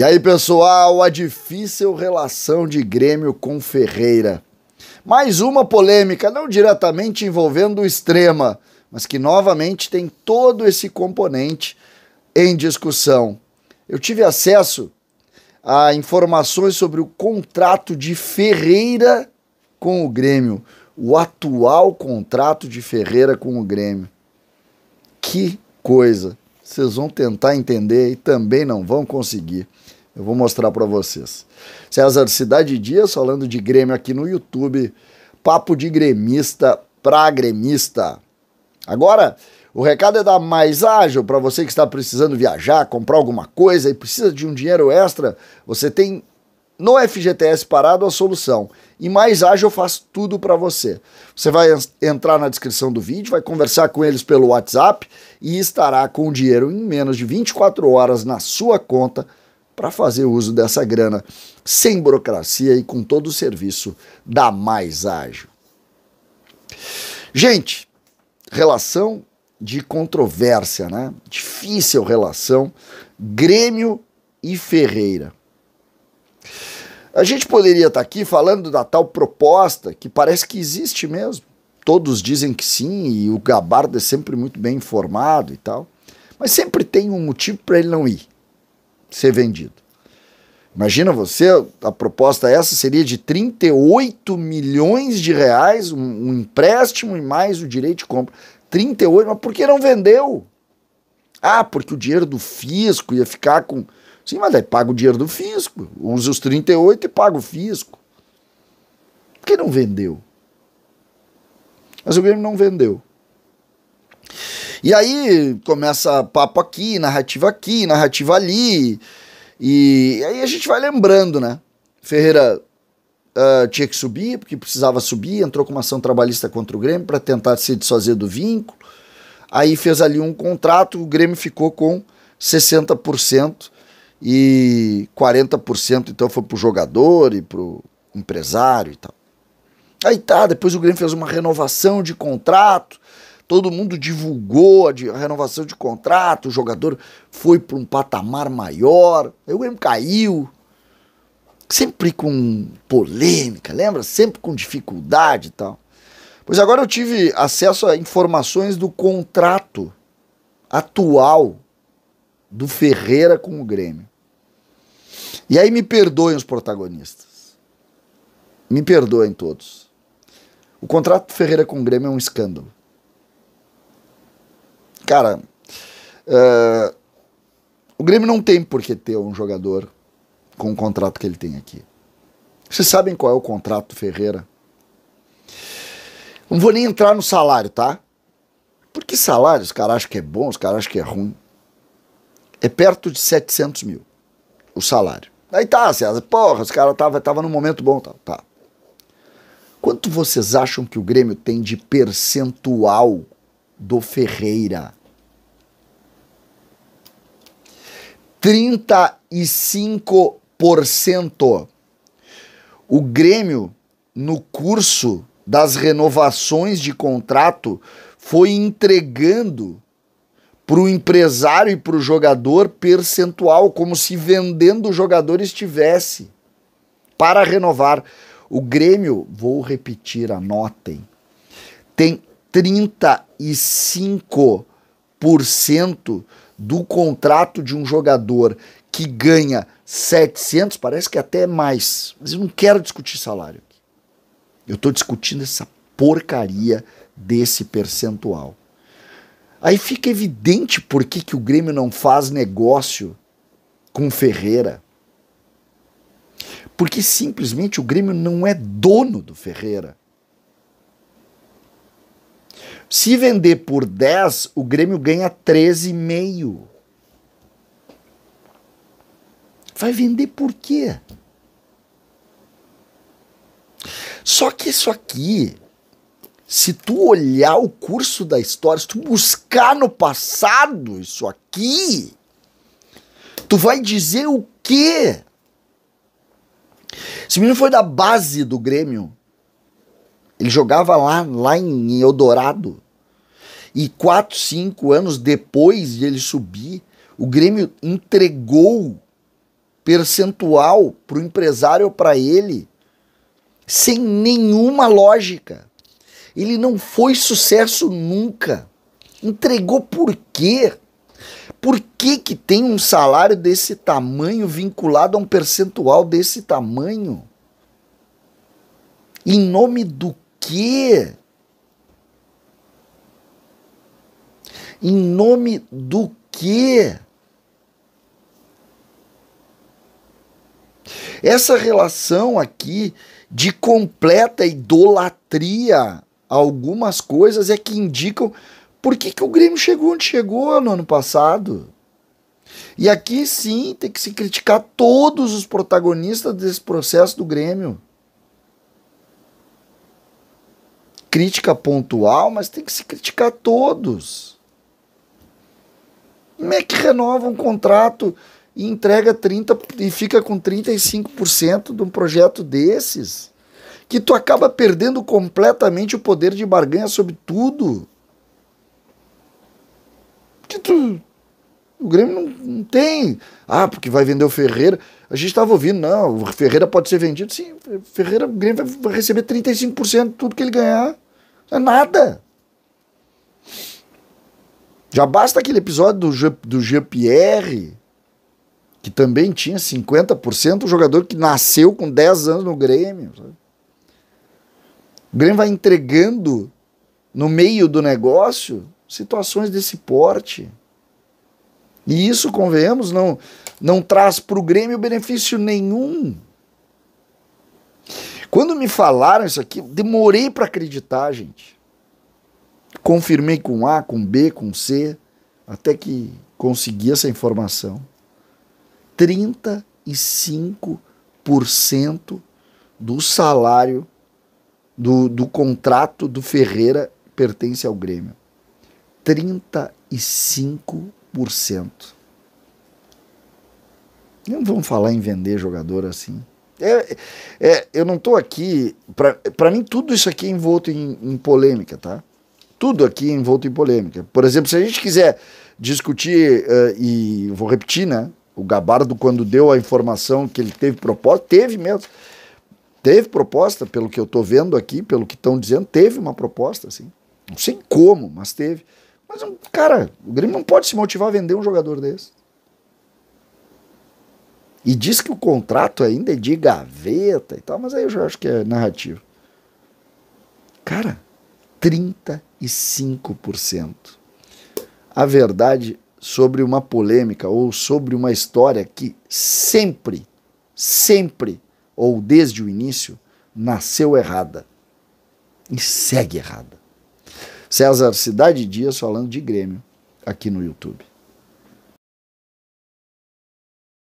E aí, pessoal, a difícil relação de Grêmio com Ferreira. Mais uma polêmica, não diretamente envolvendo o Extrema, mas que novamente tem todo esse componente em discussão. Eu tive acesso a informações sobre o contrato de Ferreira com o Grêmio, o atual contrato de Ferreira com o Grêmio. Que coisa! Vocês vão tentar entender e também não vão conseguir. Eu vou mostrar para vocês. César Cidade Dias falando de Grêmio aqui no YouTube. Papo de gremista pra gremista. Agora, o recado é da Mais Ágil para você que está precisando viajar, comprar alguma coisa e precisa de um dinheiro extra. Você tem no FGTS Parado a solução. E Mais Ágil faz tudo para você. Você vai entrar na descrição do vídeo, vai conversar com eles pelo WhatsApp e estará com o dinheiro em menos de 24 horas na sua conta para fazer uso dessa grana sem burocracia e com todo o serviço da Mais Ágil. Gente, relação de controvérsia, né? Difícil relação Grêmio e Ferreira. A gente poderia estar tá aqui falando da tal proposta que parece que existe mesmo. Todos dizem que sim e o Gabardo é sempre muito bem informado e tal. Mas sempre tem um motivo para ele não ir ser vendido. Imagina você, a proposta essa seria de 38 milhões de reais, um, um empréstimo e mais o direito de compra. 38, mas por que não vendeu? Ah, porque o dinheiro do fisco ia ficar com. Sim, mas aí paga o dinheiro do fisco. Usa os 38 e paga o fisco. Por que não vendeu? Mas o Grêmio não vendeu. E aí começa papo aqui, narrativa aqui, narrativa ali. E aí a gente vai lembrando, né? Ferreira uh, tinha que subir, porque precisava subir, entrou com uma ação trabalhista contra o Grêmio para tentar se desfazer do vínculo. Aí fez ali um contrato, o Grêmio ficou com 60% e 40% então foi pro jogador e pro empresário e tal. Aí tá, depois o Grêmio fez uma renovação de contrato, todo mundo divulgou a, de, a renovação de contrato, o jogador foi para um patamar maior, aí o Grêmio caiu, sempre com polêmica, lembra? Sempre com dificuldade e tal. Pois agora eu tive acesso a informações do contrato atual do Ferreira com o Grêmio. E aí me perdoem os protagonistas. Me perdoem todos. O contrato do Ferreira com o Grêmio é um escândalo cara, uh, o Grêmio não tem por que ter um jogador com o contrato que ele tem aqui. Vocês sabem qual é o contrato do Ferreira? Não vou nem entrar no salário, tá? Porque salário, os caras acham que é bom, os caras acham que é ruim. É perto de 700 mil o salário. Aí tá, César, porra, os caras tava num momento bom. Tá, tá. Quanto vocês acham que o Grêmio tem de percentual do Ferreira? 35%. O Grêmio, no curso das renovações de contrato, foi entregando para o empresário e para o jogador percentual, como se vendendo o jogador estivesse para renovar. O Grêmio, vou repetir, anotem, tem 35% do contrato de um jogador que ganha 700, parece que até mais. Mas eu não quero discutir salário. Eu estou discutindo essa porcaria desse percentual. Aí fica evidente por que, que o Grêmio não faz negócio com Ferreira. Porque simplesmente o Grêmio não é dono do Ferreira. Se vender por 10, o Grêmio ganha 13,5. Vai vender por quê? Só que isso aqui, se tu olhar o curso da história, se tu buscar no passado isso aqui, tu vai dizer o quê? Esse menino foi da base do Grêmio ele jogava lá, lá em Eldorado. E quatro, cinco anos depois de ele subir, o Grêmio entregou percentual para o empresário para ele sem nenhuma lógica. Ele não foi sucesso nunca. Entregou por quê? Por que, que tem um salário desse tamanho vinculado a um percentual desse tamanho? Em nome do quê? Em nome do quê? Essa relação aqui de completa idolatria a algumas coisas é que indicam por que, que o Grêmio chegou onde chegou no ano passado. E aqui sim tem que se criticar todos os protagonistas desse processo do Grêmio. crítica pontual, mas tem que se criticar todos. Como é que renova um contrato e entrega 30 e fica com 35% de um projeto desses? Que tu acaba perdendo completamente o poder de barganha sobre tudo. Que tu o Grêmio não, não, tem. Ah, porque vai vender o Ferreira. A gente estava ouvindo, não, o Ferreira pode ser vendido. Sim, Ferreira, o Grêmio vai receber 35% de tudo que ele ganhar é nada. Já basta aquele episódio do, G, do GPR, que também tinha 50%, um jogador que nasceu com 10 anos no Grêmio. Sabe? O Grêmio vai entregando no meio do negócio situações desse porte. E isso, convenhamos, não, não traz para o Grêmio benefício nenhum. Quando me falaram isso aqui, demorei para acreditar, gente. Confirmei com A, com B, com C, até que consegui essa informação. 35% do salário do, do contrato do Ferreira pertence ao Grêmio. 35%. Não vamos falar em vender jogador assim. É, é, eu não estou aqui. Para mim, tudo isso aqui é envolto em, em, polêmica, tá? Tudo aqui é envolto em polêmica. Por exemplo, se a gente quiser discutir, uh, e vou repetir, né? O Gabardo, quando deu a informação que ele teve proposta, teve mesmo. Teve proposta, pelo que eu estou vendo aqui, pelo que estão dizendo, teve uma proposta, assim. Não sei como, mas teve. Mas, cara, o Grêmio não pode se motivar a vender um jogador desse. E diz que o contrato ainda é de gaveta e tal, mas aí eu já acho que é narrativo. Cara, 35%. A verdade sobre uma polêmica ou sobre uma história que sempre, sempre ou desde o início nasceu errada e segue errada. César Cidade Dias falando de Grêmio aqui no YouTube.